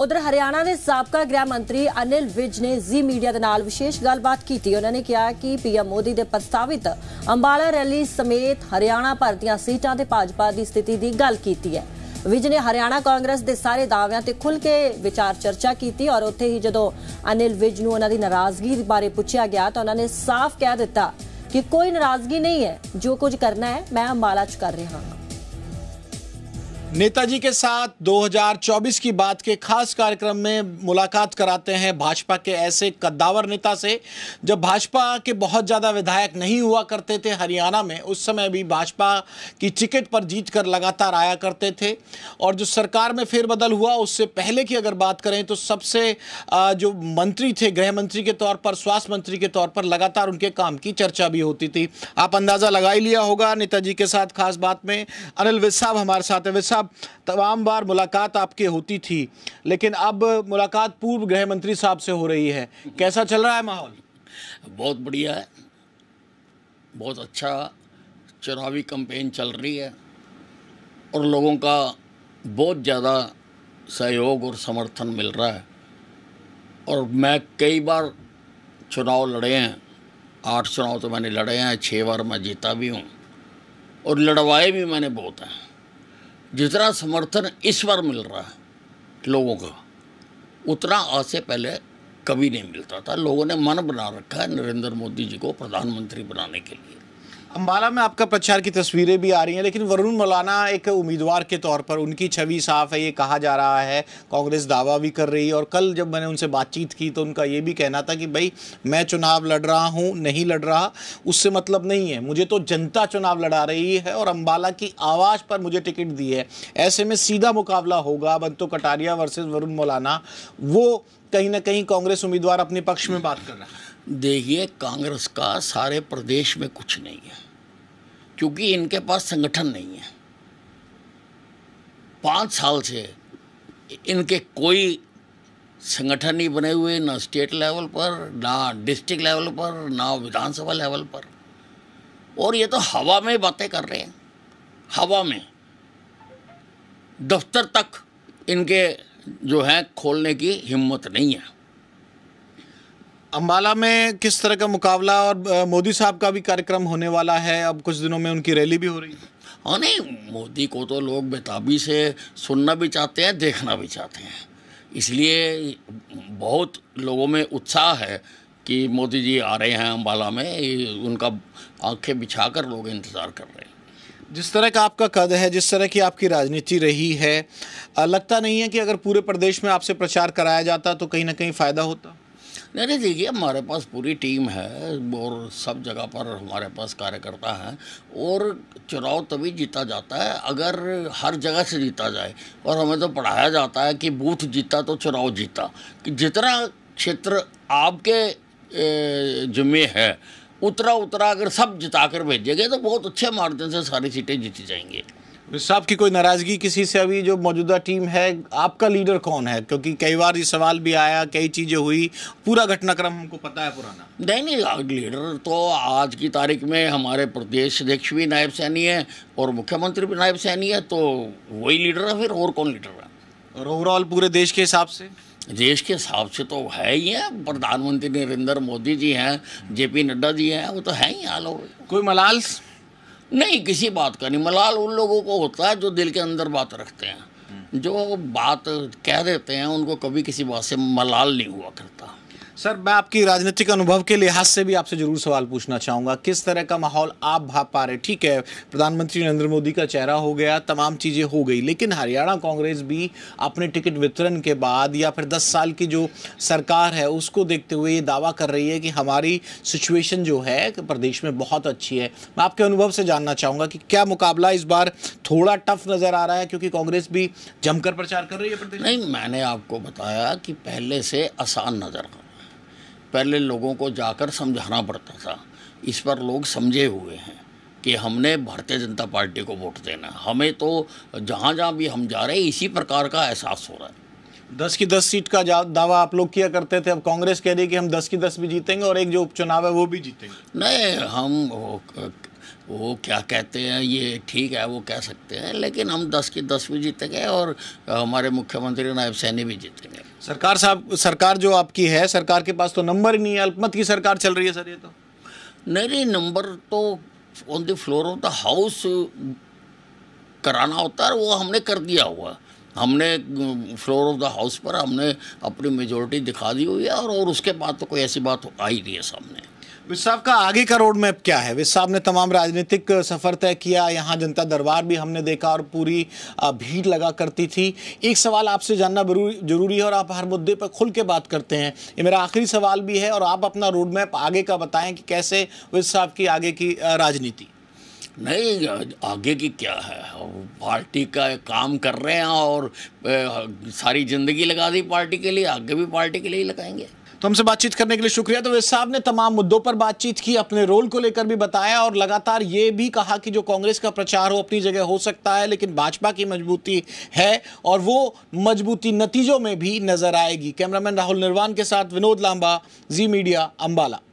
ਉਧਰ ਹਰਿਆਣਾ ਦੇ ਸਾਬਕਾ ਗ੍ਰਹਿ ਮੰਤਰੀ ਅਨਿਲ ਵਿਜ ਨੇ ਜ਼ੀ ਮੀਡੀਆ ਦੇ ਨਾਲ ਵਿਸ਼ੇਸ਼ ਗੱਲਬਾਤ ਕੀਤੀ ਉਹਨਾਂ ਨੇ ਕਿਹਾ ਕਿ ਪੀਐਮ ਮੋਦੀ ਦੇ ਪ੍ਰਸਤਾਵਿਤ ਅੰਬਾਲਾ ਰੈਲੀ ਸਮੇਤ ਹਰਿਆਣਾ ਭਰ ਦੀਆਂ ਸੀਟਾਂ ਤੇ ਭਾਜਪਾ ਦੀ ਸਥਿਤੀ ਦੀ ਗੱਲ ਕੀਤੀ ਹੈ ਵਿਜ ਨੇ ਹਰਿਆਣਾ ਕਾਂਗਰਸ ਦੇ ਸਾਰੇ ਦਾਅਵਿਆਂ ਤੇ ਖੁੱਲ ਕੇ ਵਿਚਾਰ ਚਰਚਾ ਕੀਤੀ ਔਰ ਉੱਥੇ ਹੀ ਜਦੋਂ ਅਨਿਲ ਵਿਜ ਨੂੰ ਉਹਨਾਂ ਦੀ ਨਾਰਾਜ਼ਗੀ ਬਾਰੇ ਪੁੱਛਿਆ ਗਿਆ ਤਾਂ ਉਹਨਾਂ ਨੇ ਸਾਫ਼ ਕਹਿ ਦਿੱਤਾ ਕਿ ਕੋਈ ਨਾਰਾਜ਼ਗੀ ਨਹੀਂ ਹੈ ਜੋ ਕੁਝ ਕਰਨਾ ਹੈ ਮੈਂ ਅੰਬਾਲਾ 'ਚ ਕਰ ਰਿਹਾ ਹਾਂ नेताजी के साथ 2024 की बात के खास कार्यक्रम में मुलाकात कराते हैं भाजपा के ऐसे कद्दावर नेता से जब भाजपा के बहुत ज़्यादा विधायक नहीं हुआ करते थे हरियाणा में उस समय भी भाजपा की टिकट पर जीत कर लगातार आया करते थे और जो सरकार में फेरबदल हुआ उससे पहले की अगर बात करें तो सबसे जो मंत्री थे गृह मंत्री के तौर पर स्वास्थ्य मंत्री के तौर पर लगातार उनके काम की चर्चा भी होती थी आप अंदाज़ा लगा ही लिया होगा नेताजी के साथ खास बात में अनिल विज हमारे साथ है साहब तमाम बार मुलाकात आपकी होती थी लेकिन अब मुलाकात पूर्व गृह मंत्री साहब से हो रही है कैसा चल रहा है माहौल बहुत बढ़िया है बहुत अच्छा चुनावी कंपेन चल रही है और लोगों का बहुत ज़्यादा सहयोग और समर्थन मिल रहा है और मैं कई बार चुनाव लड़े हैं आठ चुनाव तो मैंने लड़े हैं छः बार मैं जीता भी हूँ और लड़वाए भी मैंने बहुत हैं जितना समर्थन इस बार मिल रहा है लोगों का उतना आज से पहले कभी नहीं मिलता था लोगों ने मन बना रखा है नरेंद्र मोदी जी को प्रधानमंत्री बनाने के लिए अम्बाला में आपका प्रचार की तस्वीरें भी आ रही हैं लेकिन वरुण मौलाना एक उम्मीदवार के तौर पर उनकी छवि साफ है ये कहा जा रहा है कांग्रेस दावा भी कर रही है और कल जब मैंने उनसे बातचीत की तो उनका ये भी कहना था कि भाई मैं चुनाव लड़ रहा हूँ नहीं लड़ रहा उससे मतलब नहीं है मुझे तो जनता चुनाव लड़ा रही है और अम्बाला की आवाज़ पर मुझे टिकट दी है ऐसे में सीधा मुकाबला होगा बंतो कटारिया वर्सेज वरुण मौलाना वो कहीं ना कहीं कांग्रेस उम्मीदवार अपने पक्ष में बात कर रहा है देखिए कांग्रेस का सारे प्रदेश में कुछ नहीं है क्योंकि इनके पास संगठन नहीं है पाँच साल से इनके कोई संगठन नहीं बने हुए ना स्टेट लेवल पर ना डिस्ट्रिक्ट लेवल पर ना विधानसभा लेवल पर और ये तो हवा में बातें कर रहे हैं हवा में दफ्तर तक इनके जो है खोलने की हिम्मत नहीं है अम्बाला में किस तरह का मुकाबला और मोदी साहब का भी कार्यक्रम होने वाला है अब कुछ दिनों में उनकी रैली भी हो रही है हाँ नहीं मोदी को तो लोग बेताबी से सुनना भी चाहते हैं देखना भी चाहते हैं इसलिए बहुत लोगों में उत्साह है कि मोदी जी आ रहे हैं अम्बाला में उनका आंखें बिछा कर लोग इंतज़ार कर रहे हैं जिस तरह का आपका कद है जिस तरह की आपकी राजनीति रही है लगता नहीं है कि अगर पूरे प्रदेश में आपसे प्रचार कराया जाता तो कहीं ना कहीं फ़ायदा होता नहीं नहीं देखिए हमारे पास पूरी टीम है और सब जगह पर हमारे पास कार्यकर्ता हैं और चुनाव तभी जीता जाता है अगर हर जगह से जीता जाए और हमें तो पढ़ाया जाता है कि बूथ जीता तो चुनाव जीता कि जितना क्षेत्र आपके जुम्मे है उतरा उतरा अगर सब जिता कर भेजेंगे तो बहुत अच्छे मार्जिन से सारी सीटें जीती जाएंगी साहब की कोई नाराजगी किसी से अभी जो मौजूदा टीम है आपका लीडर कौन है क्योंकि कई बार ये सवाल भी आया कई चीज़ें हुई पूरा घटनाक्रम हमको पता है पुराना नहीं नहीं लीडर तो आज की तारीख में हमारे प्रदेश अध्यक्ष भी नायब सैनी है और मुख्यमंत्री भी नायब सैनी है तो वही लीडर है फिर और कौन लीडर है और ओवरऑल पूरे देश के हिसाब से देश के हिसाब से तो है ही है प्रधानमंत्री नरेंद्र मोदी जी हैं जे नड्डा जी हैं वो तो है ही ऑल ओवर कोई मलाल नहीं किसी बात का नहीं मलाल उन लोगों को होता है जो दिल के अंदर बात रखते हैं जो बात कह देते हैं उनको कभी किसी बात से मलाल नहीं हुआ करता सर मैं आपकी राजनीतिक अनुभव के लिहाज से भी आपसे जरूर सवाल पूछना चाहूँगा किस तरह का माहौल आप भाप पा रहे ठीक है प्रधानमंत्री नरेंद्र मोदी का चेहरा हो गया तमाम चीज़ें हो गई लेकिन हरियाणा कांग्रेस भी अपने टिकट वितरण के बाद या फिर 10 साल की जो सरकार है उसको देखते हुए ये दावा कर रही है कि हमारी सिचुएशन जो है प्रदेश में बहुत अच्छी है मैं आपके अनुभव से जानना चाहूँगा कि क्या मुकाबला इस बार थोड़ा टफ नज़र आ रहा है क्योंकि कांग्रेस भी जमकर प्रचार कर रही है प्रदेश नहीं मैंने आपको बताया कि पहले से आसान नज़र आ पहले लोगों को जाकर समझाना पड़ता था इस पर लोग समझे हुए हैं कि हमने भारतीय जनता पार्टी को वोट देना हमें तो जहाँ जहाँ भी हम जा रहे हैं इसी प्रकार का एहसास हो रहा है दस की दस सीट का दावा आप लोग किया करते थे अब कांग्रेस कह रही है कि हम दस की दस भी जीतेंगे और एक जो उपचुनाव है वो भी जीतेंगे नहीं हम वो क्या कहते हैं ये ठीक है वो कह सकते हैं लेकिन हम दस की दस भी जीतेंगे और हमारे मुख्यमंत्री नायब सैनी भी जीतेंगे सरकार साहब सरकार जो आपकी है सरकार के पास तो नंबर ही नहीं है अल्पमत की सरकार चल रही है सर ये तो नहीं नहीं नंबर तो on the floor of the house कराना होता है वो हमने कर दिया हुआ हमने फ्लोर ऑफ द हाउस पर हमने अपनी मेजोरिटी दिखा दी हुई है और, और उसके बाद तो कोई ऐसी बात आई नहीं है सामने विश साहब का आगे का रोड मैप क्या है विश साहब ने तमाम राजनीतिक सफर तय किया यहाँ जनता दरबार भी हमने देखा और पूरी भीड़ लगा करती थी एक सवाल आपसे जानना जरूरी है और आप हर मुद्दे पर खुल के बात करते हैं ये मेरा आखिरी सवाल भी है और आप अपना रोड मैप आगे का बताएं कि कैसे विश साहब की आगे की राजनीति नहीं आगे की क्या है पार्टी का काम कर रहे हैं और सारी ज़िंदगी लगा दी पार्टी के लिए आगे भी पार्टी के लिए लगाएंगे तो हमसे बातचीत करने के लिए शुक्रिया तो वे साहब ने तमाम मुद्दों पर बातचीत की अपने रोल को लेकर भी बताया और लगातार ये भी कहा कि जो कांग्रेस का प्रचार हो अपनी जगह हो सकता है लेकिन भाजपा की मजबूती है और वो मजबूती नतीजों में भी नजर आएगी कैमरामैन राहुल निर्वाण के साथ विनोद लांबा जी मीडिया अम्बाला